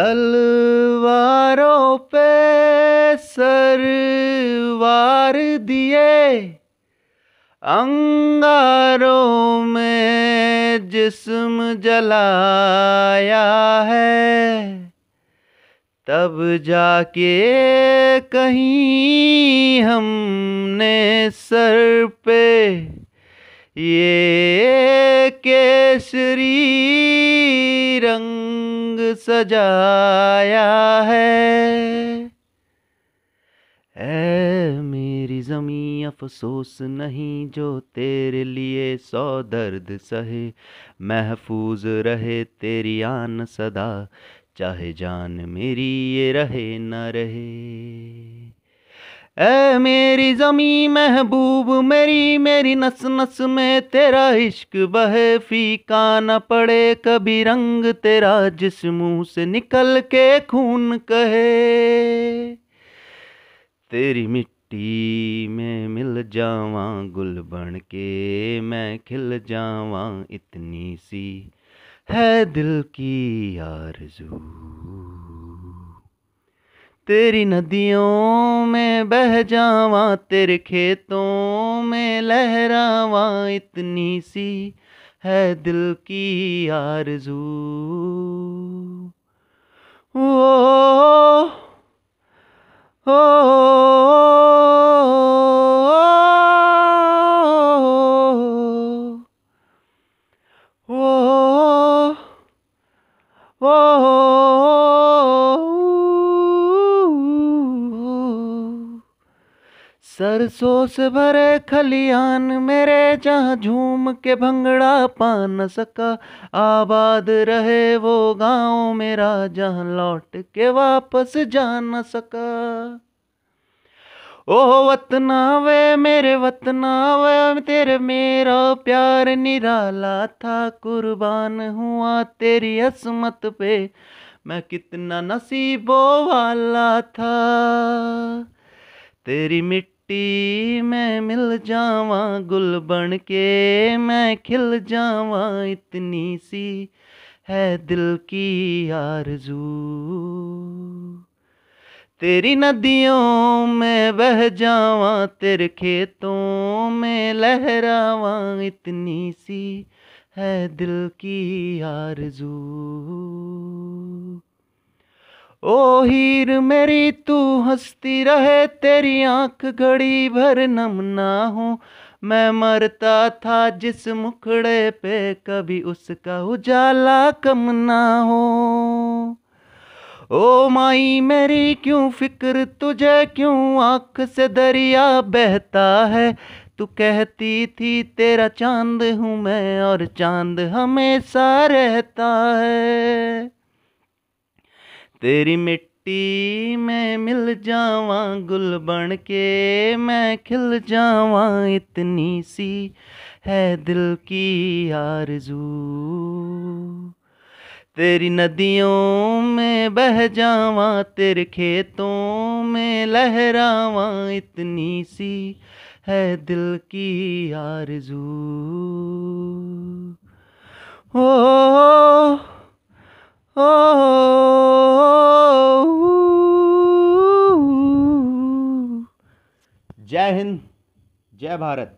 الواروں پہ سروار دیے انگاروں میں جسم جلایا ہے تب جا کے کہیں ہم نے سر پہ یہ کیسری رنگ رنگ سجایا ہے اے میری زمیں افسوس نہیں جو تیرے لیے سو درد سہے محفوظ رہے تیری آن صدا چاہے جان میری یہ رہے نہ رہے اے میری زمیں محبوب میری میری نس نس میں تیرا عشق بہ فی کا نہ پڑے کبھی رنگ تیرا جس منہ سے نکل کے خون کہے تیری مٹی میں مل جاواں گل بن کے میں کھل جاواں اتنی سی ہے دل کی آرزو زو تیری ندیوں میں بہ جاواں تیرے کھیتوں میں لہراواں اتنی سی ہے دل کی آرزو او او سرسوں سے بھرے کھلیان میرے جہاں جھوم کے بھنگڑا پا نہ سکا آباد رہے وہ گاؤں میرا جہاں لوٹ کے واپس جا نہ سکا او وطنا وے میرے وطنا وے تیرے میرا پیار نرالا تھا قربان ہوا تیری عصمت پہ میں کتنا نصیب والا تھا تیری مٹی میں مل جاواں گل بن کے میں کھل جاواں اتنی سی ہے دل کی آرزو تیری ندیوں میں بہ جاواں تیرے کھیتوں میں لہراواں اتنی سی ہے دل کی آرزو او ہیر میری تو ہنستی رہے تیری آنکھ گھڑی بھر نم نہ ہو میں مرتا تھا جس مکھڑے پہ کبھی اس کا اجالا کم نہ ہو او مائی میری کیوں فکر تجھے کیوں آنکھ سے دریا بہتا ہے تو کہتی تھی تیرا چاند ہوں میں اور چاند ہمیشہ رہتا ہے تیری مٹی میں مل جاواں گل بن کے میں کھل جاواں اتنی سی ہے دل کی آرزو تیری ندیوں میں بہ جاواں تیرے کھیتوں میں لہراواں اتنی سی ہے دل کی آرزو او, او, او ج ہند جی بھارت